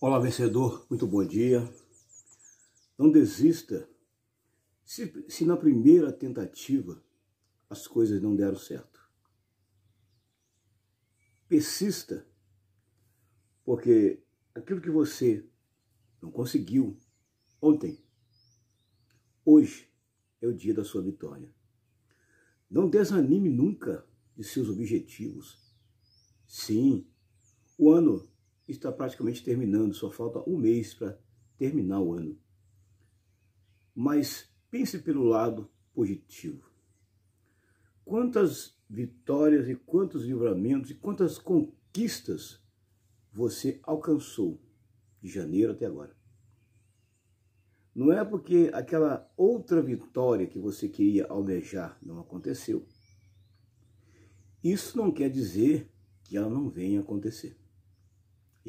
Olá, vencedor, muito bom dia. Não desista. Se, se, na primeira tentativa as coisas não deram certo, persista, porque aquilo que você não conseguiu ontem, hoje é o dia da sua vitória. Não desanime nunca de seus objetivos. Sim, o ano está praticamente terminando, só falta um mês para terminar o ano. Mas pense pelo lado positivo. Quantas vitórias e quantos livramentos e quantas conquistas você alcançou de janeiro até agora? Não é porque aquela outra vitória que você queria almejar não aconteceu. Isso não quer dizer que ela não venha acontecer.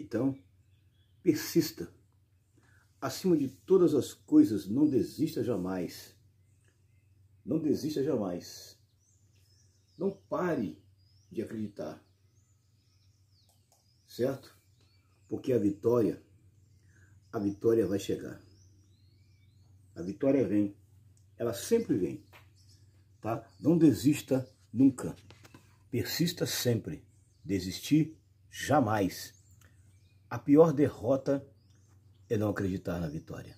Então, persista. Acima de todas as coisas, não desista jamais. Não desista jamais. Não pare de acreditar. Certo? Porque a vitória, a vitória vai chegar. A vitória vem. Ela sempre vem. Tá? Não desista nunca. Persista sempre. Desistir jamais. A pior derrota é não acreditar na vitória.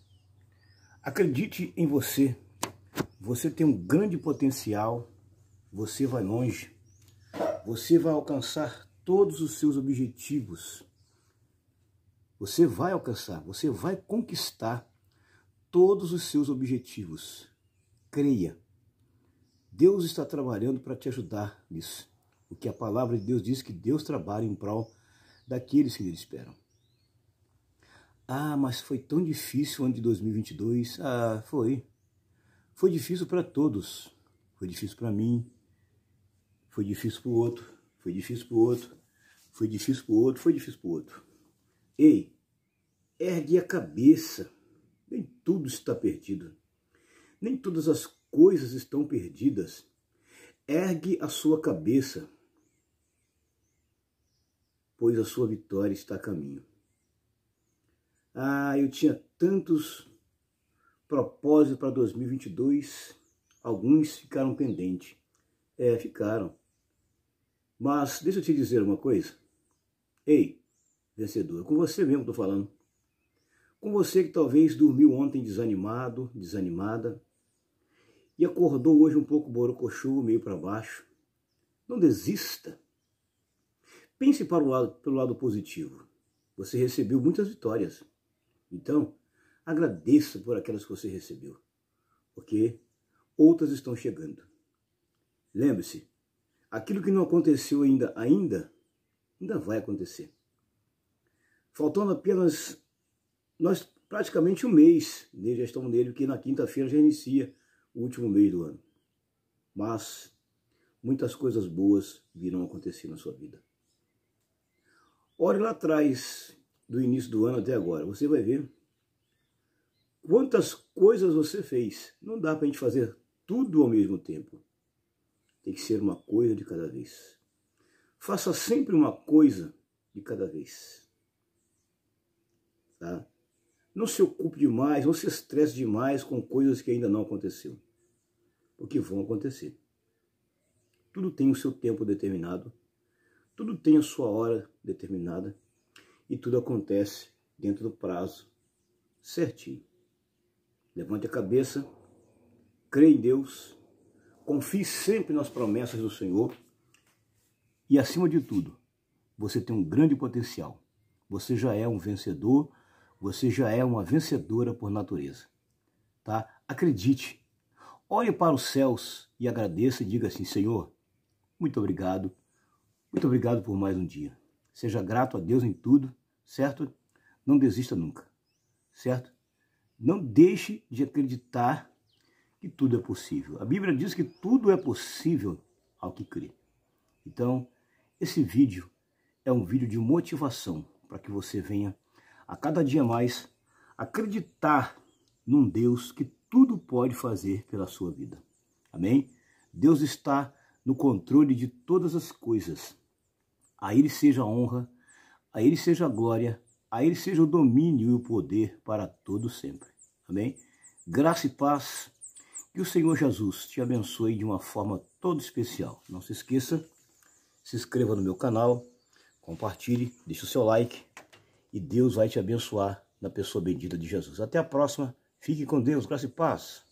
Acredite em você. Você tem um grande potencial. Você vai longe. Você vai alcançar todos os seus objetivos. Você vai alcançar, você vai conquistar todos os seus objetivos. Creia. Deus está trabalhando para te ajudar nisso. O que a palavra de Deus diz que Deus trabalha em prol daqueles que lhe esperam. Ah, mas foi tão difícil o ano de 2022. Ah, foi. Foi difícil para todos. Foi difícil para mim. Foi difícil para o outro. Foi difícil para o outro. Foi difícil para o outro. Foi difícil para o outro. Ei, ergue a cabeça. Nem tudo está perdido. Nem todas as coisas estão perdidas. Ergue a sua cabeça, pois a sua vitória está a caminho. Ah, eu tinha tantos propósitos para 2022, alguns ficaram pendentes. É, ficaram. Mas deixa eu te dizer uma coisa. Ei, vencedor, com você mesmo estou falando. Com você que talvez dormiu ontem desanimado, desanimada, e acordou hoje um pouco borocochô, meio para baixo. Não desista. Pense para o lado, pelo lado positivo. Você recebeu muitas vitórias. Então, agradeça por aquelas que você recebeu, porque outras estão chegando. Lembre-se, aquilo que não aconteceu ainda, ainda, ainda vai acontecer. Faltando apenas nós praticamente um mês, né, já estamos nele, porque na quinta-feira já inicia o último mês do ano. Mas muitas coisas boas virão acontecer na sua vida. Olhe lá atrás do início do ano até agora. Você vai ver quantas coisas você fez. Não dá para a gente fazer tudo ao mesmo tempo. Tem que ser uma coisa de cada vez. Faça sempre uma coisa de cada vez. Tá? Não se ocupe demais, não se estresse demais com coisas que ainda não aconteceu. Porque vão acontecer. Tudo tem o seu tempo determinado. Tudo tem a sua hora determinada e tudo acontece dentro do prazo certinho. Levante a cabeça, crê em Deus, confie sempre nas promessas do Senhor e, acima de tudo, você tem um grande potencial. Você já é um vencedor, você já é uma vencedora por natureza. Tá? Acredite. Olhe para os céus e agradeça e diga assim: Senhor, muito obrigado. Muito obrigado por mais um dia. Seja grato a Deus em tudo certo? Não desista nunca, certo? Não deixe de acreditar que tudo é possível. A Bíblia diz que tudo é possível ao que crê. Então, esse vídeo é um vídeo de motivação para que você venha a cada dia mais acreditar num Deus que tudo pode fazer pela sua vida. Amém? Deus está no controle de todas as coisas. A Ele seja a honra a Ele seja a glória, a Ele seja o domínio e o poder para todo sempre. Amém? Graça e paz. Que o Senhor Jesus te abençoe de uma forma toda especial. Não se esqueça, se inscreva no meu canal, compartilhe, deixe o seu like e Deus vai te abençoar na pessoa bendita de Jesus. Até a próxima. Fique com Deus. Graça e paz.